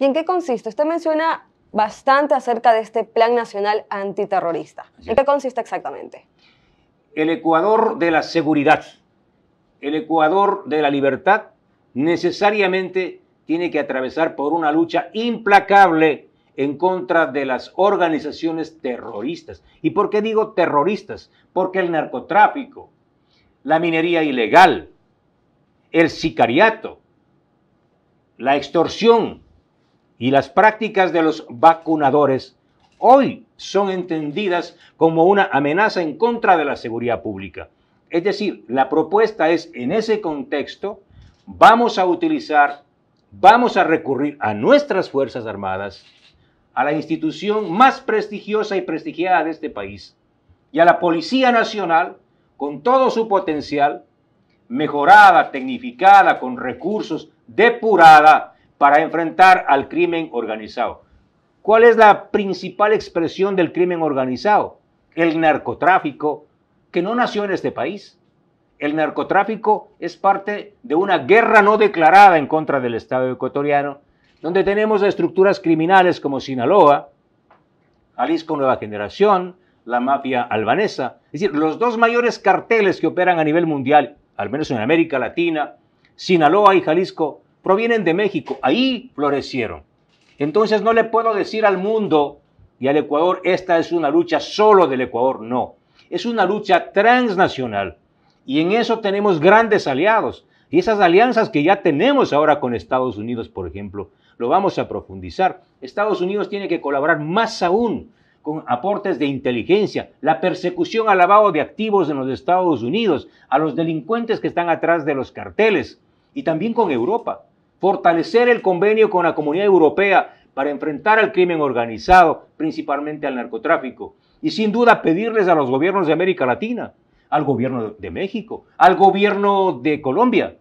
¿Y en qué consiste? Usted menciona bastante acerca de este Plan Nacional Antiterrorista. ¿En qué consiste exactamente? El Ecuador de la seguridad, el Ecuador de la libertad, necesariamente tiene que atravesar por una lucha implacable en contra de las organizaciones terroristas. ¿Y por qué digo terroristas? Porque el narcotráfico, la minería ilegal, el sicariato, la extorsión, y las prácticas de los vacunadores hoy son entendidas como una amenaza en contra de la seguridad pública. Es decir, la propuesta es en ese contexto, vamos a utilizar, vamos a recurrir a nuestras Fuerzas Armadas, a la institución más prestigiosa y prestigiada de este país, y a la Policía Nacional, con todo su potencial, mejorada, tecnificada, con recursos, depurada, para enfrentar al crimen organizado. ¿Cuál es la principal expresión del crimen organizado? El narcotráfico, que no nació en este país. El narcotráfico es parte de una guerra no declarada en contra del Estado ecuatoriano, donde tenemos estructuras criminales como Sinaloa, Jalisco Nueva Generación, la mafia albanesa. Es decir, los dos mayores carteles que operan a nivel mundial, al menos en América Latina, Sinaloa y Jalisco, provienen de México, ahí florecieron. Entonces no le puedo decir al mundo y al Ecuador, esta es una lucha solo del Ecuador, no. Es una lucha transnacional. Y en eso tenemos grandes aliados. Y esas alianzas que ya tenemos ahora con Estados Unidos, por ejemplo, lo vamos a profundizar. Estados Unidos tiene que colaborar más aún con aportes de inteligencia, la persecución al lavado de activos en los Estados Unidos, a los delincuentes que están atrás de los carteles, y también con Europa fortalecer el convenio con la comunidad europea para enfrentar al crimen organizado, principalmente al narcotráfico, y sin duda pedirles a los gobiernos de América Latina, al gobierno de México, al gobierno de Colombia,